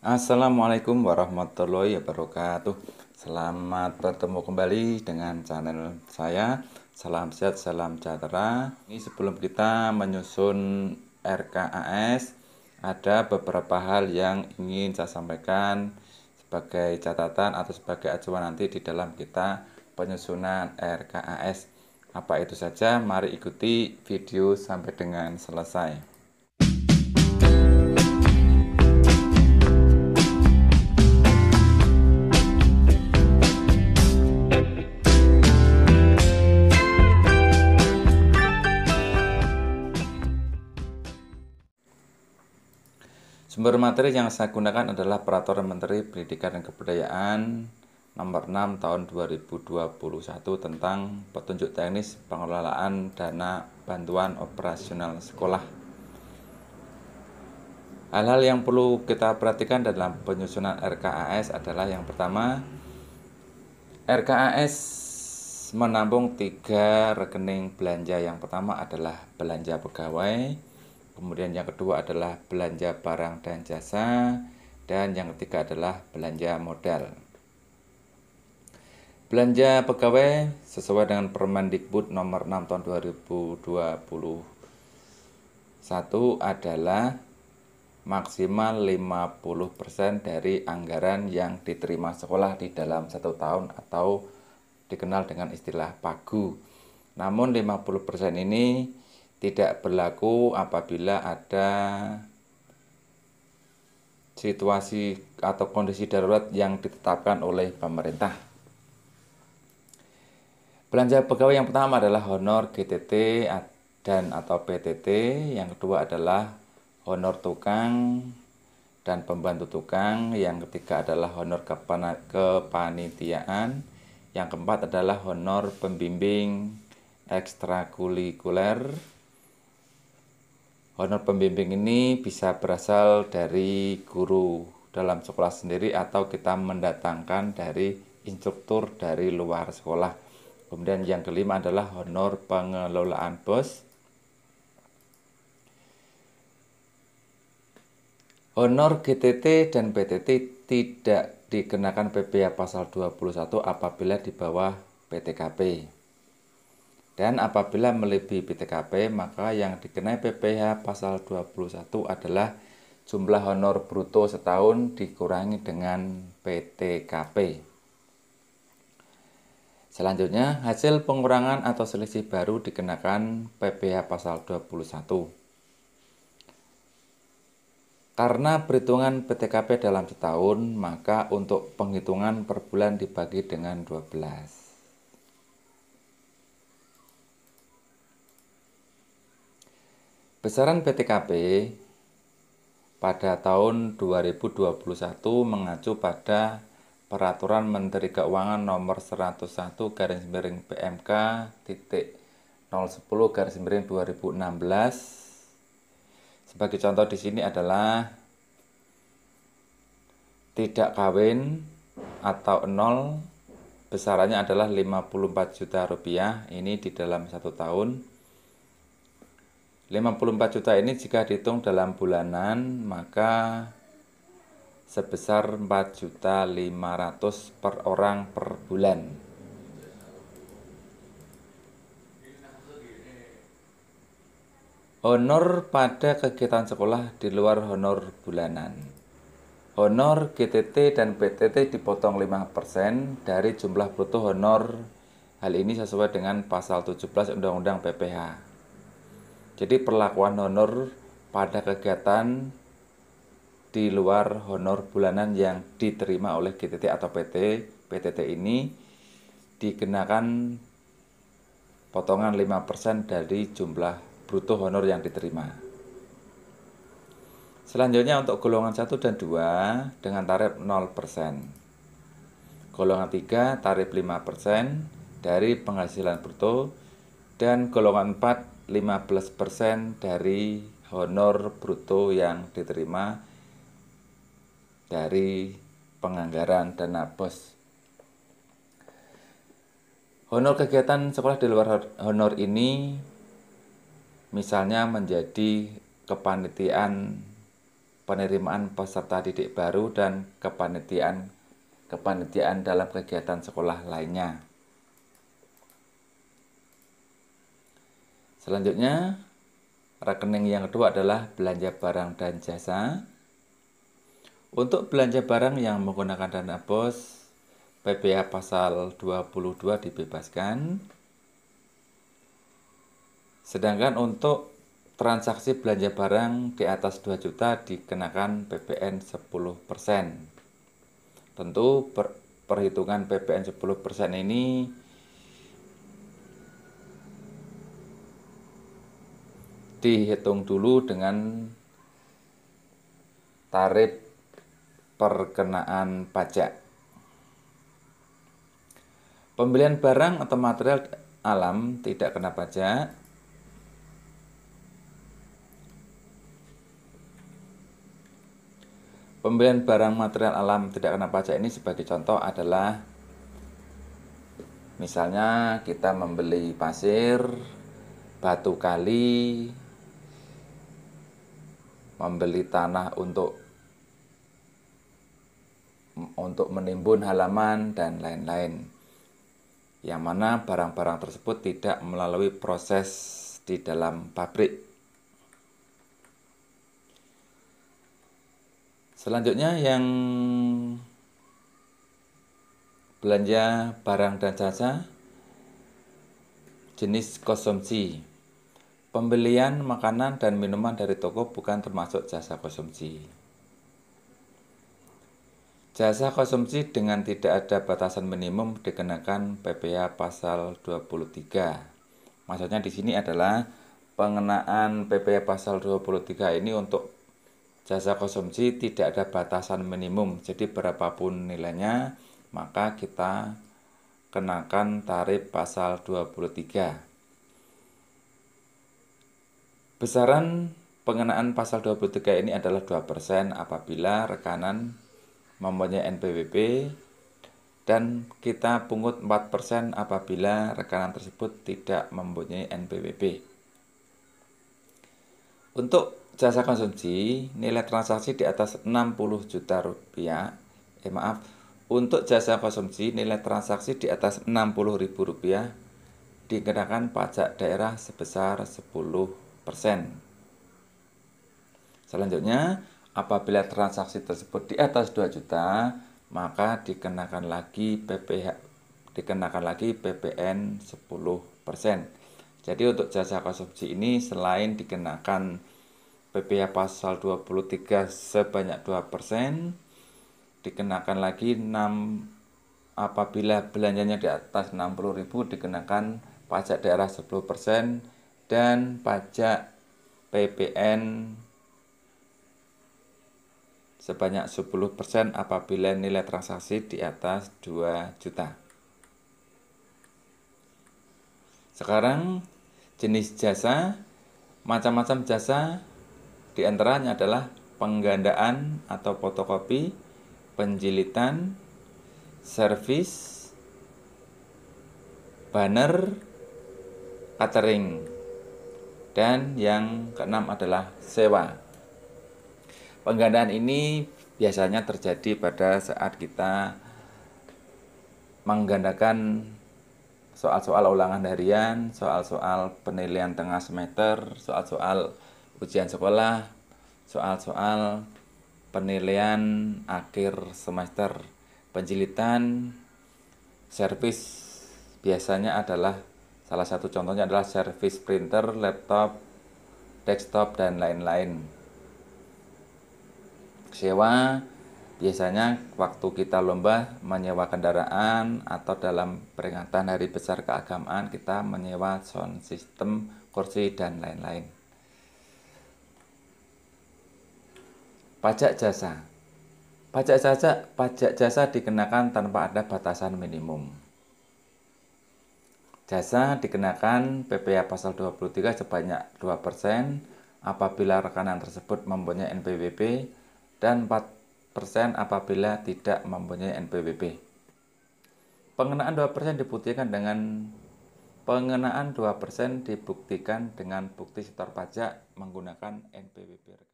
Assalamualaikum warahmatullahi wabarakatuh Selamat bertemu kembali dengan channel saya Salam sehat, salam sejahtera Ini sebelum kita menyusun RKAS Ada beberapa hal yang ingin saya sampaikan Sebagai catatan atau sebagai acuan nanti di dalam kita penyusunan RKAS Apa itu saja, mari ikuti video sampai dengan selesai Sumber materi yang saya gunakan adalah Peraturan Menteri Pendidikan dan Kebudayaan Nomor 6 Tahun 2021 tentang petunjuk teknis pengelolaan dana bantuan operasional sekolah. Hal-hal yang perlu kita perhatikan dalam penyusunan RKAS adalah yang pertama, RKAS menampung tiga rekening belanja. Yang pertama adalah belanja pegawai, Kemudian yang kedua adalah belanja barang dan jasa dan yang ketiga adalah belanja modal. Belanja pegawai sesuai dengan Permendikbud nomor 6 tahun 2021 adalah maksimal 50% dari anggaran yang diterima sekolah di dalam satu tahun atau dikenal dengan istilah pagu. Namun 50% ini tidak berlaku apabila ada situasi atau kondisi darurat yang ditetapkan oleh pemerintah. Belanja pegawai yang pertama adalah honor GTT dan atau PTT, yang kedua adalah honor tukang dan pembantu tukang, yang ketiga adalah honor kepanitiaan, yang keempat adalah honor pembimbing ekstrakurikuler, honor pembimbing ini bisa berasal dari guru dalam sekolah sendiri atau kita mendatangkan dari instruktur dari luar sekolah. Kemudian yang kelima adalah honor pengelolaan bos. Honor GTT dan PTT tidak dikenakan PPA pasal 21 apabila di bawah PTKP. Dan apabila melebihi PTKP, maka yang dikenai PPh pasal 21 adalah jumlah honor bruto setahun dikurangi dengan PTKP. Selanjutnya, hasil pengurangan atau selisih baru dikenakan PPh pasal 21. Karena perhitungan PTKP dalam setahun, maka untuk penghitungan per bulan dibagi dengan 12. Besaran PTKP pada tahun 2021 mengacu pada Peraturan Menteri Keuangan Nomor 101 Garis Miring PMK titik 010 garis miring 2016 sebagai contoh di sini adalah tidak kawin atau nol besarannya adalah 54 juta rupiah ini di dalam satu tahun 54 juta ini jika dihitung dalam bulanan maka sebesar 4.500 per orang per bulan. Honor pada kegiatan sekolah di luar honor bulanan. Honor GTT dan PTT dipotong 5% dari jumlah bruto honor. Hal ini sesuai dengan pasal 17 Undang-Undang PPH. Jadi perlakuan honor pada kegiatan di luar honor bulanan yang diterima oleh GTT atau PT PTT ini dikenakan potongan 5% dari jumlah bruto honor yang diterima. Selanjutnya untuk golongan 1 dan 2 dengan tarif 0%. Golongan 3 tarif 5% dari penghasilan bruto dan golongan 4 15% dari honor bruto yang diterima dari penganggaran dana bos. Honor kegiatan sekolah di luar honor ini misalnya menjadi kepanitiaan penerimaan peserta didik baru dan kepanitiaan kepanitiaan dalam kegiatan sekolah lainnya. Selanjutnya, rekening yang kedua adalah belanja barang dan jasa. Untuk belanja barang yang menggunakan dana bos, PPA pasal 22 dibebaskan. Sedangkan untuk transaksi belanja barang di atas 2 juta dikenakan PPN 10%. Tentu per perhitungan PPN 10% ini dihitung dulu dengan tarif perkenaan pajak. Pembelian barang atau material alam tidak kena pajak. Pembelian barang material alam tidak kena pajak ini sebagai contoh adalah misalnya kita membeli pasir, batu kali, membeli tanah untuk untuk menimbun halaman dan lain-lain. Yang mana barang-barang tersebut tidak melalui proses di dalam pabrik. Selanjutnya yang belanja barang dan jasa jenis konsumsi Pembelian makanan dan minuman dari toko bukan termasuk jasa konsumsi. Jasa konsumsi dengan tidak ada batasan minimum dikenakan PPA pasal 23. Maksudnya di sini adalah pengenaan PPA pasal 23 ini untuk jasa konsumsi tidak ada batasan minimum. Jadi berapapun nilainya maka kita kenakan tarif pasal 23. Besaran pengenaan pasal 23 ini adalah 2% apabila rekanan mempunyai NPWP dan kita pungut 4% apabila rekanan tersebut tidak mempunyai NPWP. Untuk jasa konsumsi, nilai transaksi di atas 60 juta rupiah, eh maaf, untuk jasa konsumsi nilai transaksi di atas 60 ribu rupiah dikenakan pajak daerah sebesar 10 Selanjutnya, apabila transaksi tersebut di atas 2 juta, maka dikenakan lagi PPH dikenakan lagi PPN 10%. Jadi untuk jasa konsumsi ini selain dikenakan PPH pasal 23 sebanyak 2%, dikenakan lagi 6 apabila belanjanya di atas 60.000 dikenakan pajak daerah 10%, dan pajak PPN sebanyak 10% apabila nilai transaksi di atas 2 juta. Sekarang jenis jasa, macam-macam jasa di antaranya adalah penggandaan atau fotokopi, penjilitan, servis, banner, catering. Dan yang keenam adalah sewa. Penggandaan ini biasanya terjadi pada saat kita menggandakan soal-soal ulangan harian, soal-soal penilaian tengah semester, soal-soal ujian sekolah, soal-soal penilaian akhir semester, penjilitan, servis biasanya adalah Salah satu contohnya adalah service printer, laptop, desktop, dan lain-lain. Sewa biasanya waktu kita lomba menyewa kendaraan atau dalam peringatan hari besar keagamaan kita menyewa sound system, kursi, dan lain-lain. Pajak jasa Pajak jasa, pajak jasa dikenakan tanpa ada batasan minimum. Jasa dikenakan PPh pasal 23 sebanyak 2% apabila rekanan tersebut mempunyai NPWP dan 4% apabila tidak mempunyai NPWP. Pengenaan 2% dibuktikan dengan pengenaan 2% dibuktikan dengan bukti setor pajak menggunakan NPWP.